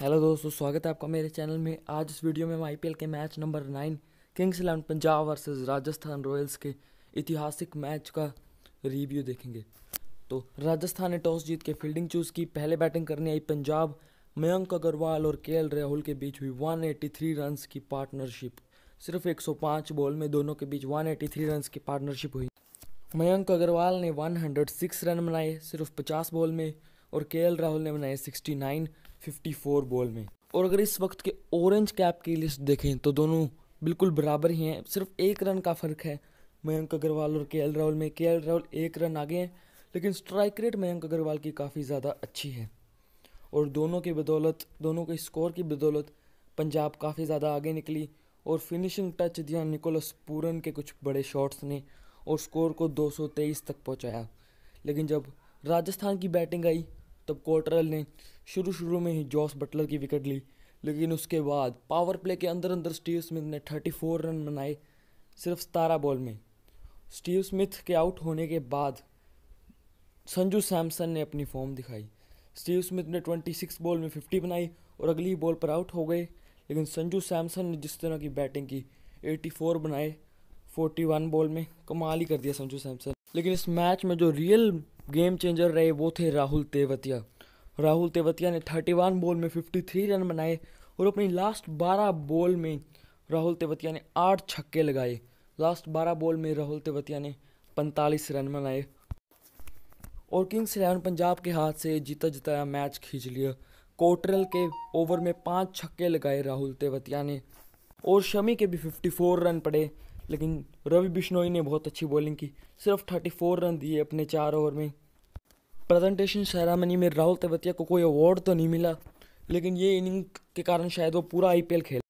hello दोस्तों स्वागत है आपका मेरे चैनल में आज इस वीडियो में हम आईपीएल के match number nine Kings eleven Punjab versus Rajasthan Royals के ऐतिहासिक मैच का रिव्यू देखेंगे तो राजस्थान ने टॉस जीत के फील्डिंग चूज़ की पहले बैटिंग करने आई पंजाब मयंक अग्रवाल और के राहुल के बीच हुई वन एटी की पार्टनरशिप सिर्फ एक बॉल में दोनों के बीच वन एटी की पार्टनरशिप हुई मयंक अग्रवाल ने 106 रन बनाए सिर्फ 50 बॉल में और के राहुल ने बनाए 69 54 बॉल में और अगर इस वक्त के ऑरेंज कैप की लिस्ट देखें तो दोनों बिल्कुल बराबर ही हैं सिर्फ एक रन का फ़र्क है मयंक अग्रवाल और के राहुल में के राहुल एक रन आगे हैं लेकिन स्ट्राइक रेट मयंक अग्रवाल की काफ़ी ज़्यादा अच्छी है और दोनों की बदौलत दोनों के स्कोर की बदौलत पंजाब काफ़ी ज़्यादा आगे निकली और फिनिशिंग टच दिया निकोलस पूरन के कुछ बड़े शॉट्स ने और स्कोर को 223 तक पहुंचाया लेकिन जब राजस्थान की बैटिंग आई तब कोटरल ने शुरू शुरू में ही जॉस बटलर की विकेट ली लेकिन उसके बाद पावर प्ले के अंदर अंदर स्टीव स्मिथ ने 34 रन बनाए सिर्फ सतारह बॉल में स्टीव स्मिथ के आउट होने के बाद संजू सैमसन ने अपनी फॉर्म दिखाई स्टीव स्मिथ ने 26 बॉल में 50 बनाई और अगली बॉल पर आउट हो गए लेकिन संजू सैमसन ने जिस तरह की बैटिंग की फोर बनाए वन बॉल में कमाल ही कर दिया संजू सैमसन लेकिन इस मैच में जो रियल गेम चेंजर रहे वो थे राहुल तेवतिया राहुल तेवतिया ने 31 बॉल में 53 रन बनाए और अपनी लास्ट 12 बॉल में राहुल तेवतिया ने आठ छक्के लगाए लास्ट 12 बॉल में राहुल तेवतिया ने 45 रन बनाए और किंग्स इलेवन पंजाब के हाथ से जीता जिताया मैच खींच लिया कोटरल के ओवर में पाँच छक्के लगाए राहुल तेवतिया ने और शमी के भी 54 रन पड़े लेकिन रवि बिश्नोई ने बहुत अच्छी बॉलिंग की सिर्फ 34 रन दिए अपने चार ओवर में प्रेजेंटेशन सेरामनी में राहुल तेवतिया को कोई अवार्ड तो नहीं मिला लेकिन ये इनिंग के कारण शायद वो पूरा आईपीएल खेल